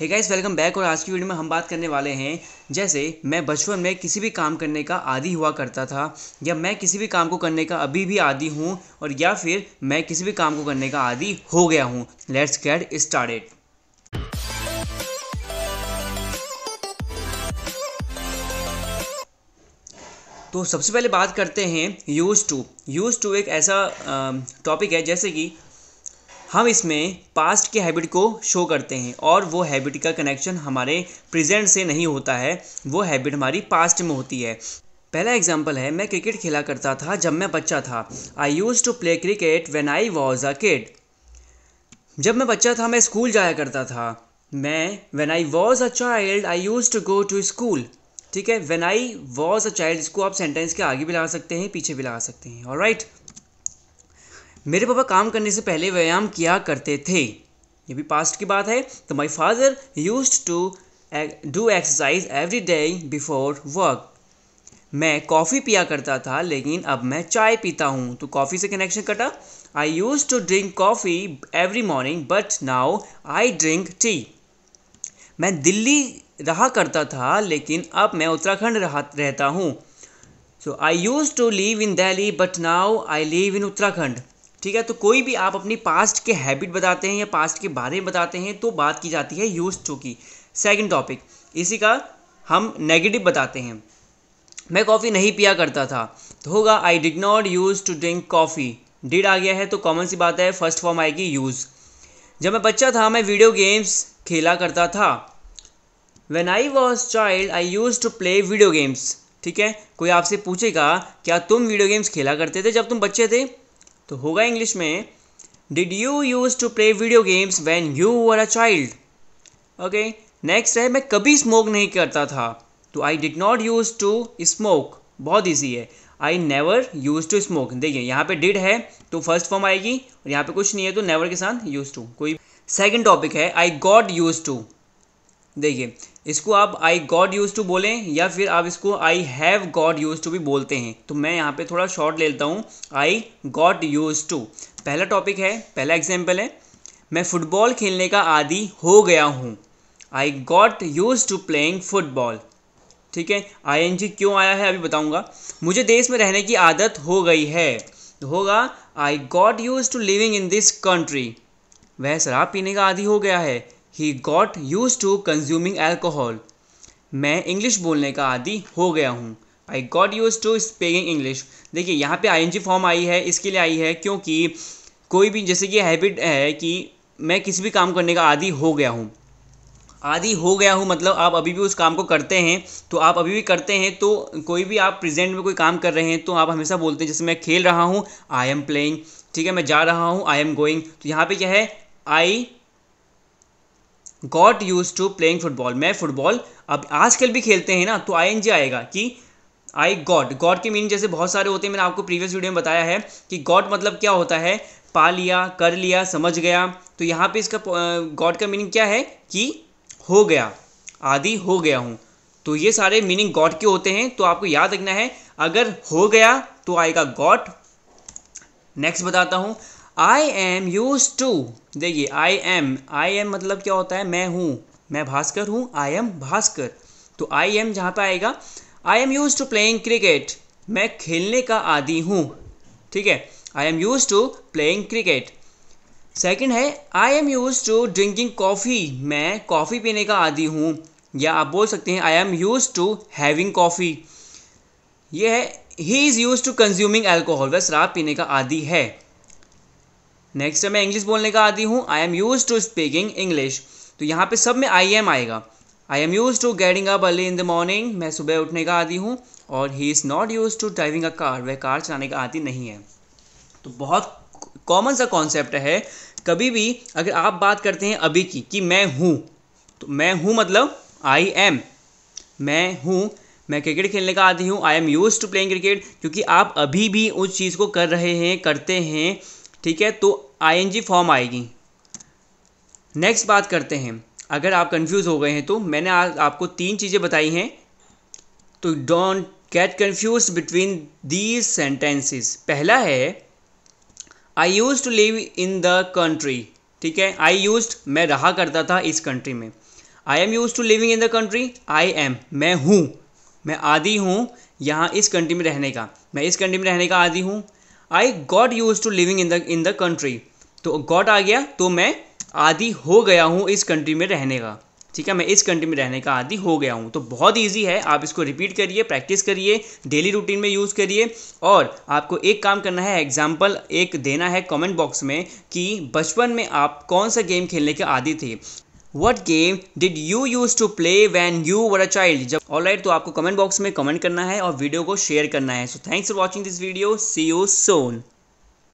Hey guys welcome back और आज की वीडियो में हम बात करने वाले हैं जैसे मैं बचपन में किसी भी काम करने का आदि हुआ करता था या मैं किसी भी काम को करने का अभी भी आदि हूँ और या फिर मैं किसी भी काम को करने का आदि हो गया हूँ लेट्स गेट स्टार्टेड तो सबसे पहले बात करते हैं यूज़ टू यूज़ टू एक ऐसा टॉपिक है जैसे कि हम इसमें पास्ट के हैबिट को शो करते हैं और वो हैबिट का कनेक्शन हमारे प्रेजेंट से नहीं होता है वो हैबिट हमारी पास्ट में होती है पहला एग्जाम्पल है मैं क्रिकेट खेला करता था जब मैं बच्चा था I used to play cricket when I was a kid जब मैं बच्चा था मैं स्कूल जाया करता था मैं when I was a child I used to go to school ठीक है when I was a child इसको आप सेंटेंस के आगे भी लगा सकते हैं पीछे भी लगा सकते हैं और राइट right? मेरे पापा काम करने से पहले व्यायाम किया करते थे ये भी पास्ट की बात है तो my father used to do exercise every day before work मैं कॉफ़ी पिया करता था लेकिन अब मैं चाय पीता हूँ तो कॉफ़ी से कनेक्शन कटा I used to drink coffee every morning but now I drink tea मैं दिल्ली रहा करता था लेकिन अब मैं उत्तराखंड रहा रहता हूँ so I used to live in Delhi but now I live in Uttarakhand ठीक है तो कोई भी आप अपनी पास्ट के हैबिट बताते हैं या पास्ट के बारे में बताते हैं तो बात की जाती है यूज टू की सेकेंड टॉपिक इसी का हम नेगेटिव बताते हैं मैं कॉफ़ी नहीं पिया करता था तो होगा I did not used to drink coffee did आ गया है तो कॉमन सी बात है फर्स्ट फॉर्म आएगी यूज़ जब मैं बच्चा था मैं वीडियो गेम्स खेला करता था when I was child I used to play video games ठीक है कोई आपसे पूछेगा क्या तुम वीडियो गेम्स खेला करते थे जब तुम बच्चे थे तो होगा इंग्लिश में did you used to play video games when you are a child okay next है मैं कभी स्मोक नहीं करता था तो I did not used to smoke बहुत ईजी है I never used to smoke देखिए यहाँ पे डिड है तो फर्स्ट फॉर्म आएगी और यहाँ पे कुछ नहीं है तो नेवर के साथ यूज टू कोई सेकेंड टॉपिक है आई गॉट यूज टू देखिए इसको आप आई गॉड यूज़ टू बोलें या फिर आप इसको I have got used to भी बोलते हैं तो मैं यहाँ पे थोड़ा शॉर्ट ले लेता हूँ आई गॉड यूज़ टू पहला टॉपिक है पहला एग्जाम्पल है मैं फ़ुटबॉल खेलने का आदि हो गया हूँ I got used to playing football ठीक है आई एन जी क्यों आया है अभी बताऊँगा मुझे देश में रहने की आदत हो गई है होगा I got used to living in this country वह शराब पीने का आदि हो गया है he got used to consuming alcohol मैं इंग्लिश बोलने का आदि हो गया हूँ I got used to speaking English देखिए यहाँ पे आई फॉर्म आई है इसके लिए आई है क्योंकि कोई भी जैसे कि हैबिट है कि मैं किसी भी काम करने का आदि हो गया हूँ आदि हो गया हूँ मतलब आप अभी भी उस काम को करते हैं तो आप अभी भी करते हैं तो कोई भी आप प्रेजेंट में कोई काम कर रहे हैं तो आप हमेशा बोलते हैं जैसे मैं खेल रहा हूँ आई एम प्लेइंग ठीक है मैं जा रहा हूँ आई एम गोइंग तो यहाँ पे क्या है I got used to playing football मैं फुटबॉल अब आजकल भी खेलते हैं ना तो आई आएगा कि आई गॉड गॉड के मीनिंग जैसे बहुत सारे होते हैं मैंने आपको प्रीवियस वीडियो में बताया है कि गॉड मतलब क्या होता है पा लिया कर लिया समझ गया तो यहाँ पे इसका गॉड का मीनिंग क्या है कि हो गया आदि हो गया हूँ तो ये सारे मीनिंग गॉड के होते हैं तो आपको याद रखना है अगर हो गया तो आएगा गॉड नेक्स्ट बताता हूँ आई एम यूज टू देखिए आई एम आई एम मतलब क्या होता है मैं हूँ मैं भास्कर हूँ आई एम भास्कर तो आई एम जहाँ पे आएगा I am used to playing cricket मैं खेलने का आदि हूँ ठीक है I am used to playing cricket second है I am used to drinking coffee मैं कॉफ़ी पीने का आदि हूँ या आप बोल सकते हैं I am used to having coffee यह है he is used to consuming alcohol वह शराब पीने का आदि है नेक्स्ट मैं इंग्लिश बोलने का आदि हूँ I am used to speaking English तो यहाँ पे सब में आई एम आएगा I am used to getting up early in the morning मैं सुबह उठने का आदि हूँ और he is not used to driving a car वह कार चलाने का आदि नहीं है तो बहुत कॉमन सा कॉन्सेप्ट है कभी भी अगर आप बात करते हैं अभी की कि मैं हूँ तो मैं हूँ मतलब आई एम मैं हूँ मैं क्रिकेट खेलने का आदि हूँ I am used to playing cricket क्योंकि आप अभी भी उस चीज़ को कर रहे हैं करते हैं ठीक है तो आईएनजी फॉर्म आएगी नेक्स्ट बात करते हैं अगर आप कंफ्यूज हो गए हैं तो मैंने आज आपको तीन चीज़ें बताई हैं तो don't get confuse between these sentences पहला है I used to live in the country ठीक है आई यूज मैं रहा करता था इस कंट्री में I am used to living in the country I am मैं हूँ मैं आदि हूँ यहाँ इस कंट्री में रहने का मैं इस कंट्री में रहने का आदि हूँ I got used to living in the in the country तो गॉट आ गया तो मैं आदि हो गया हूँ इस कंट्री में रहने का ठीक है मैं इस कंट्री में रहने का आदि हो गया हूँ तो बहुत ईजी है आप इसको रिपीट करिए प्रैक्टिस करिए डेली रूटीन में यूज़ करिए और आपको एक काम करना है एग्जाम्पल एक देना है कमेंट बॉक्स में कि बचपन में आप कौन सा गेम खेलने के आदि थे what game did you used to play when you were a child जब ऑल राइट तो आपको कमेंट बॉक्स में कमेंट करना है और वीडियो को शेयर करना है so thanks for watching this video see you Son